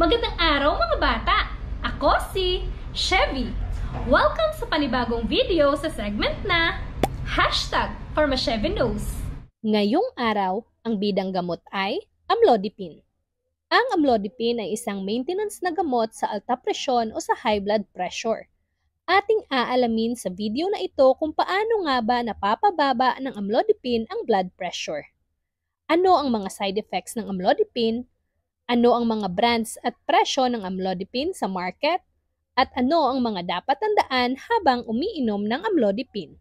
Magandang araw mga bata! Ako si Chevy. Welcome sa panibagong video sa segment na Hashtag for Knows. Ngayong araw, ang bidang gamot ay amlodipine. Ang amlodipine ay isang maintenance na gamot sa alta presyon o sa high blood pressure. Ating aalamin sa video na ito kung paano nga ba napapababa ng amlodipine ang blood pressure. Ano ang mga side effects ng amlodipine ano ang mga brands at presyo ng amlodipine sa market, at ano ang mga dapat tandaan habang umiinom ng amlodipine.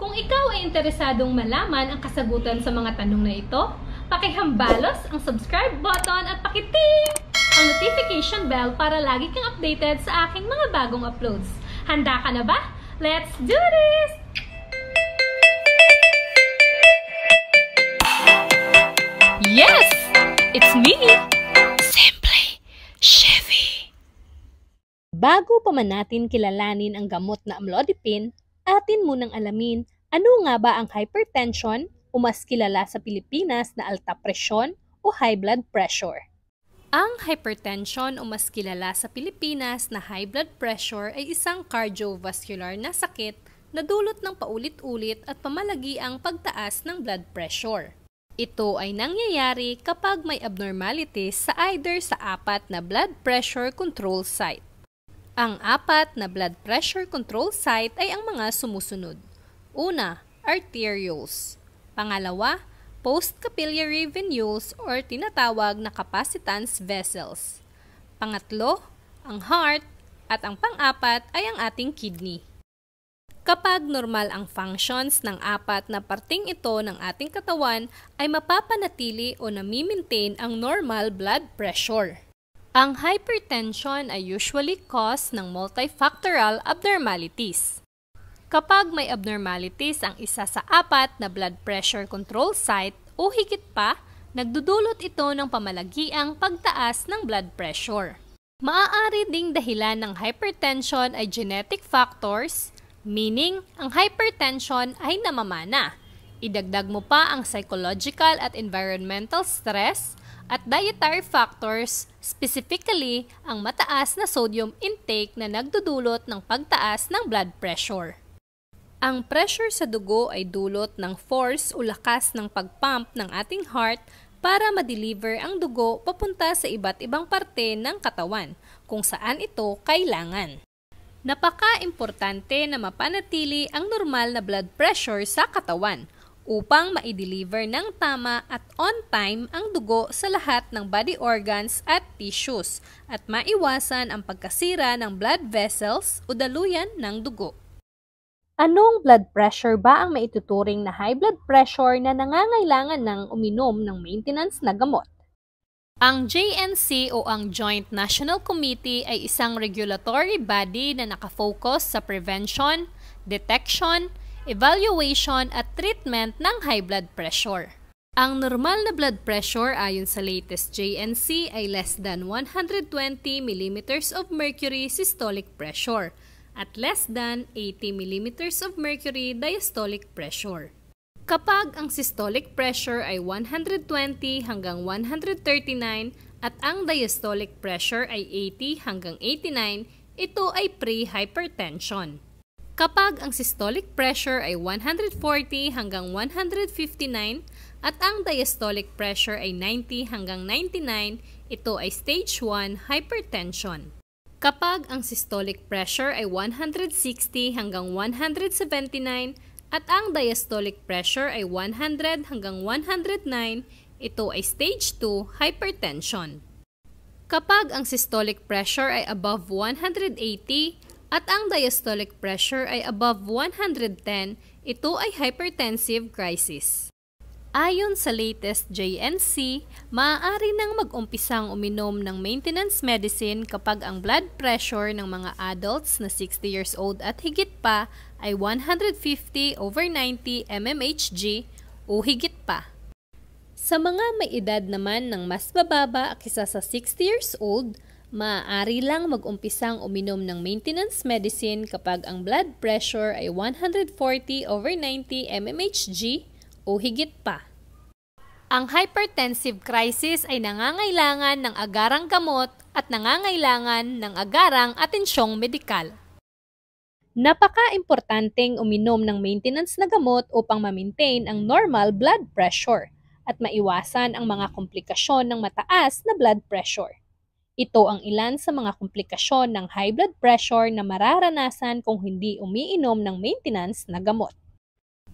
Kung ikaw ay interesadong malaman ang kasagutan sa mga tanong na ito, pakihambalos ang subscribe button at pakiting ang notification bell para lagi kang updated sa aking mga bagong uploads. Handa ka na ba? Let's do this! Yes! It's me! Bago pa man natin kilalanin ang gamot na amlodipine, atin munang alamin ano nga ba ang hypertension o mas kilala sa Pilipinas na alta presyon o high blood pressure. Ang hypertension o mas kilala sa Pilipinas na high blood pressure ay isang cardiovascular na sakit na dulot ng paulit-ulit at pamalagi ang pagtaas ng blood pressure. Ito ay nangyayari kapag may abnormalities sa either sa apat na blood pressure control site. Ang apat na blood pressure control site ay ang mga sumusunod. Una, arterioles. Pangalawa, post-capillary venules or tinatawag na capacitance vessels. Pangatlo, ang heart at ang pang-apat ay ang ating kidney. Kapag normal ang functions ng apat na parting ito ng ating katawan, ay mapapanatili o nami-maintain ang normal blood pressure. Ang hypertension ay usually cause ng multifactorial abnormalities. Kapag may abnormalities ang isa sa apat na blood pressure control site o higit pa, nagdudulot ito ng pamalagiang pagtaas ng blood pressure. Maaari ding dahilan ng hypertension ay genetic factors, meaning ang hypertension ay namamana. Idagdag mo pa ang psychological at environmental stress, at dietary factors, specifically ang mataas na sodium intake na nagdudulot ng pagtaas ng blood pressure. Ang pressure sa dugo ay dulot ng force o lakas ng pagpump ng ating heart para ma-deliver ang dugo papunta sa iba't ibang parte ng katawan kung saan ito kailangan. Napaka-importante na mapanatili ang normal na blood pressure sa katawan upang maideliver ng tama at on time ang dugo sa lahat ng body organs at tissues at maiwasan ang pagkasira ng blood vessels o daluyan ng dugo. Anong blood pressure ba ang maituturing na high blood pressure na nangangailangan ng uminom ng maintenance na gamot? Ang JNC o ang Joint National Committee ay isang regulatory body na nakafocus sa prevention, detection, evaluation at treatment ng high blood pressure. Ang normal na blood pressure ayon sa latest JNC ay less than 120 mm of mercury systolic pressure at less than 80 mm of mercury diastolic pressure. Kapag ang systolic pressure ay 120 hanggang 139 at ang diastolic pressure ay 80 hanggang 89, ito ay prehypertension. hypertension kapag ang systolic pressure ay 140 hanggang 159 at ang diastolic pressure ay 90 hanggang 99, ito ay stage 1 hypertension. Kapag ang systolic pressure ay 160 hanggang 179 at ang diastolic pressure ay 100 hanggang 109, ito ay stage 2 hypertension. Kapag ang systolic pressure ay above 180 at ang diastolic pressure ay above 110, ito ay hypertensive crisis. Ayon sa latest JNC, maaari nang mag-umpisang uminom ng maintenance medicine kapag ang blood pressure ng mga adults na 60 years old at higit pa ay 150 over 90 mmHg o higit pa. Sa mga may edad naman ng mas bababa kisa sa 60 years old, maaari lang mag-umpisang uminom ng maintenance medicine kapag ang blood pressure ay 140 over 90 mmHg o higit pa. Ang hypertensive crisis ay nangangailangan ng agarang gamot at nangangailangan ng agarang atensyong medikal. Napaka-importanting uminom ng maintenance na gamot upang ma-maintain ang normal blood pressure at maiwasan ang mga komplikasyon ng mataas na blood pressure. Ito ang ilan sa mga komplikasyon ng high blood pressure na mararanasan kung hindi umiinom ng maintenance na gamot.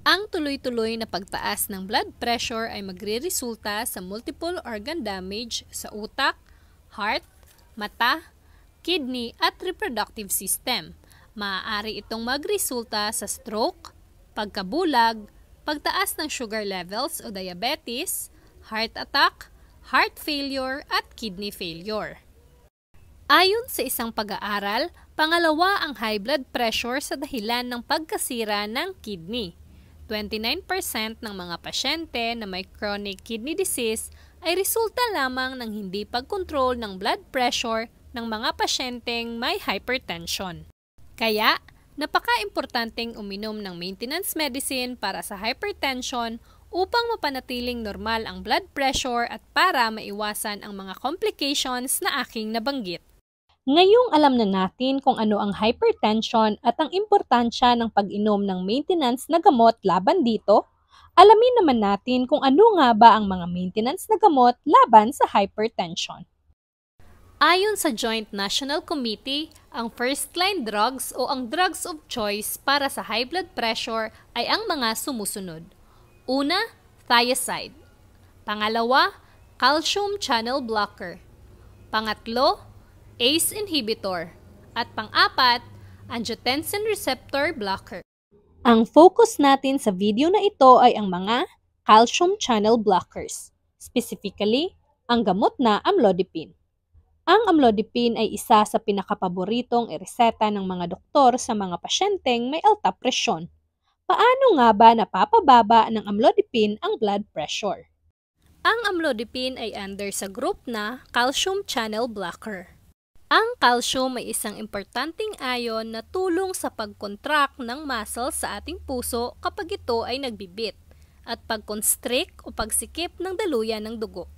Ang tuloy-tuloy na pagtaas ng blood pressure ay magreresulta sa multiple organ damage sa utak, heart, mata, kidney at reproductive system. Maaari itong magresulta sa stroke, pagkabulag, pagtaas ng sugar levels o diabetes, heart attack, heart failure at kidney failure. Ayon sa isang pag-aaral, pangalawa ang high blood pressure sa dahilan ng pagkasira ng kidney. 29% ng mga pasyente na may chronic kidney disease ay resulta lamang ng hindi pagkontrol ng blood pressure ng mga pasyenteng may hypertension. Kaya, napaka-importanting uminom ng maintenance medicine para sa hypertension upang mapanatiling normal ang blood pressure at para maiwasan ang mga complications na aking nabanggit. Ngayong alam na natin kung ano ang hypertension at ang importansya ng pag-inom ng maintenance na gamot laban dito, alamin naman natin kung ano nga ba ang mga maintenance na gamot laban sa hypertension. Ayon sa Joint National Committee, ang first-line drugs o ang drugs of choice para sa high blood pressure ay ang mga sumusunod. Una, thiazide. Pangalawa, calcium channel blocker. Pangatlo, ACE inhibitor, at pang-apat, angiotensin receptor blocker. Ang focus natin sa video na ito ay ang mga calcium channel blockers, specifically ang gamot na amlodipine. Ang amlodipine ay isa sa pinakapaboritong ireseta ng mga doktor sa mga pasyenteng may alta presyon. Paano nga ba napapababa ng amlodipine ang blood pressure? Ang amlodipine ay under sa group na calcium channel blocker. Ang calcium ay isang importanteng ion na tulong sa pag-contract ng muscles sa ating puso kapag ito ay nagbibit at pag-constrict o pagsikip ng daluyan ng dugo.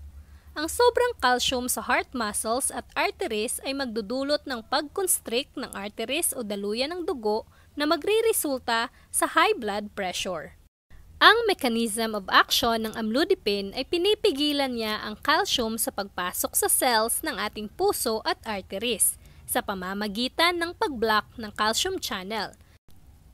Ang sobrang calcium sa heart muscles at arteries ay magdudulot ng pag-constrict ng arteries o daluyan ng dugo na magriresulta sa high blood pressure. Ang mechanism of action ng amlodipine ay pinipigilan niya ang calcium sa pagpasok sa cells ng ating puso at arteries sa pamamagitan ng pag-block ng calcium channel.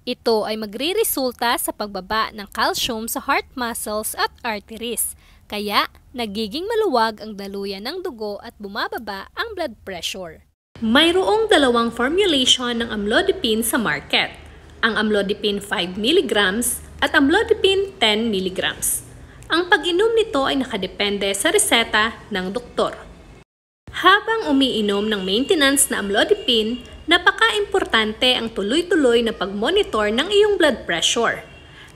Ito ay magriresulta sa pagbaba ng calcium sa heart muscles at arteries, kaya nagiging maluwag ang daluyan ng dugo at bumababa ang blood pressure. Mayroong dalawang formulation ng amlodipine sa market ang amlodipine 5 mg at amlodipine 10 mg. Ang pag-inom nito ay nakadepende sa reseta ng doktor. Habang umiinom ng maintenance na amlodipine, napaka-importante ang tuloy-tuloy na pag-monitor ng iyong blood pressure.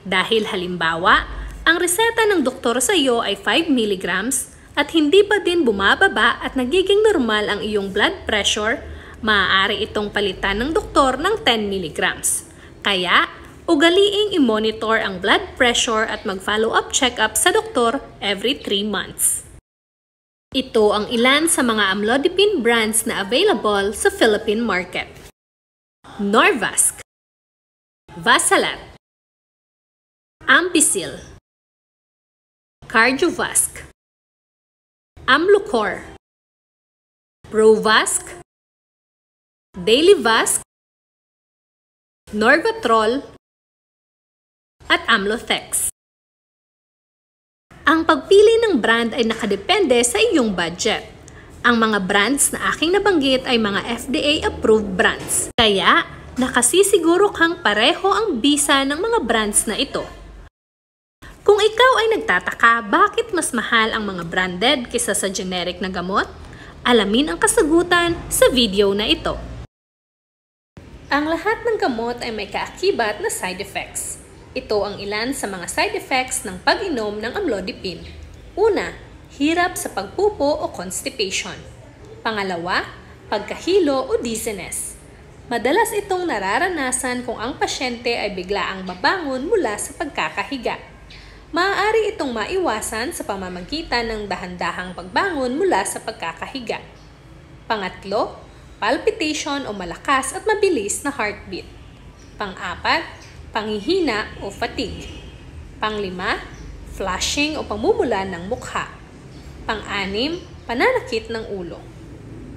Dahil halimbawa, ang reseta ng doktor sa iyo ay 5 mg at hindi pa din bumababa at nagiging normal ang iyong blood pressure, maaari itong palitan ng doktor ng 10 mg. Kaya, ugaliing i-monitor ang blood pressure at mag-follow up check-up sa doktor every 3 months. Ito ang ilan sa mga amlodipine brands na available sa Philippine market. Norvasc Vasalat Ampicil Cardiovasc Amlucor Provasc Daily Vasc Norgotrol, at Amlothex. Ang pagpili ng brand ay nakadepende sa iyong budget. Ang mga brands na aking nabanggit ay mga FDA-approved brands. Kaya, nakasisiguro kang pareho ang bisa ng mga brands na ito. Kung ikaw ay nagtataka bakit mas mahal ang mga branded kisa sa generic na gamot, alamin ang kasagutan sa video na ito. Ang lahat ng gamot ay may kaakibat na side effects. Ito ang ilan sa mga side effects ng pag-inom ng amlodipine. Una, hirap sa pagpupo o constipation. Pangalawa, pagkahilo o dizziness. Madalas itong nararanasan kung ang pasyente ay biglaang babangon mula sa pagkakahiga. Maaari itong maiwasan sa pamamagitan ng dahan-dahang pagbangon mula sa pagkakahiga. Pangatlo, palpitation o malakas at mabilis na heartbeat. Pang-apat, panghihina o fatigue. Pang-lima, flushing o pamumula ng mukha. Pang-anim, pananakit ng ulo.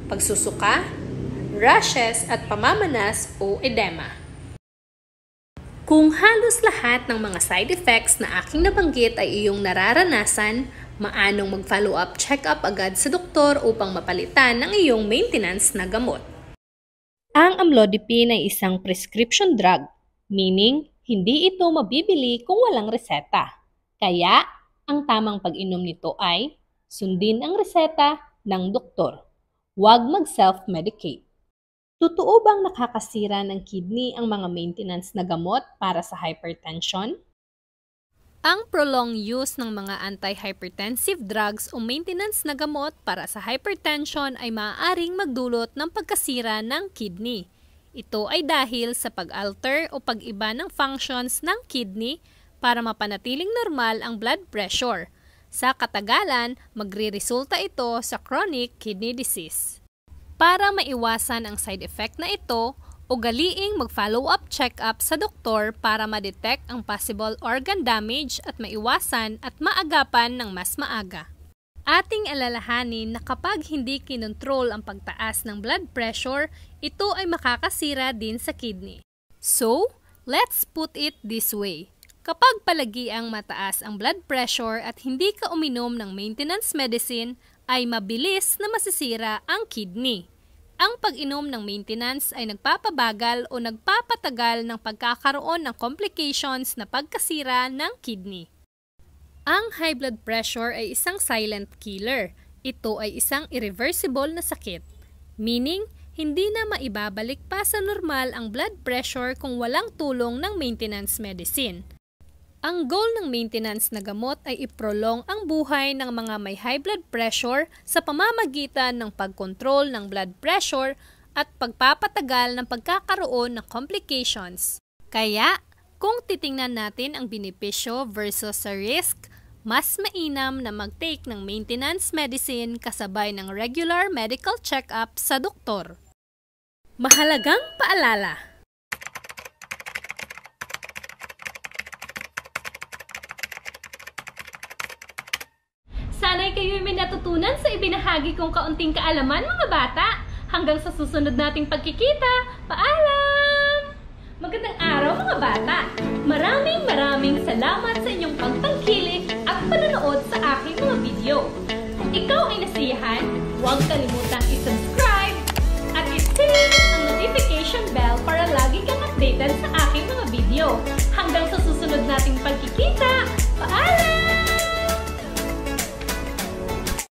Pagsusuka, rashes at pamamanas o edema. Kung halos lahat ng mga side effects na aking nabanggit ay iyong nararanasan, Maanong mag-follow up check-up agad sa doktor upang mapalitan ang iyong maintenance na gamot. Ang amlodipine ay isang prescription drug, meaning hindi ito mabibili kung walang reseta. Kaya, ang tamang pag-inom nito ay sundin ang reseta ng doktor. Huwag mag-self-medicate. Totoo bang nakakasira ng kidney ang mga maintenance na gamot para sa hypertension? ang prolonged use ng mga antihypertensive drugs o maintenance na gamot para sa hypertension ay maaaring magdulot ng pagkasira ng kidney. Ito ay dahil sa pag-alter o pag-iba ng functions ng kidney para mapanatiling normal ang blood pressure. Sa katagalan, magriresulta ito sa chronic kidney disease. Para maiwasan ang side effect na ito, Ugaliing mag-follow up check-up sa doktor para ma-detect ang possible organ damage at maiwasan at maagapan ng mas maaga. Ating alalahanin na kapag hindi kinontrol ang pagtaas ng blood pressure, ito ay makakasira din sa kidney. So, let's put it this way. Kapag palagi ang mataas ang blood pressure at hindi ka uminom ng maintenance medicine, ay mabilis na masisira ang kidney ang pag-inom ng maintenance ay nagpapabagal o nagpapatagal ng pagkakaroon ng complications na pagkasira ng kidney. Ang high blood pressure ay isang silent killer. Ito ay isang irreversible na sakit, meaning hindi na maibabalik pa sa normal ang blood pressure kung walang tulong ng maintenance medicine. Ang goal ng maintenance na gamot ay iprolong ang buhay ng mga may high blood pressure sa pamamagitan ng pagkontrol ng blood pressure at pagpapatagal ng pagkakaroon ng complications. Kaya, kung titingnan natin ang benepisyo versus sa risk, mas mainam na mag-take ng maintenance medicine kasabay ng regular medical check-up sa doktor. Mahalagang paalala! kayo'y may natutunan sa ibinahagi kong kaunting kaalaman mga bata. Hanggang sa susunod nating pagkikita, paalam! Magandang araw mga bata! Maraming maraming salamat sa inyong pagtangkilik at panonood sa aking mga video. Kung ikaw ay nasiyahan, huwag kalimutang isubscribe at itin ang notification bell para lagi kang updated sa aking mga video. Hanggang sa susunod nating pagkikita, paalam!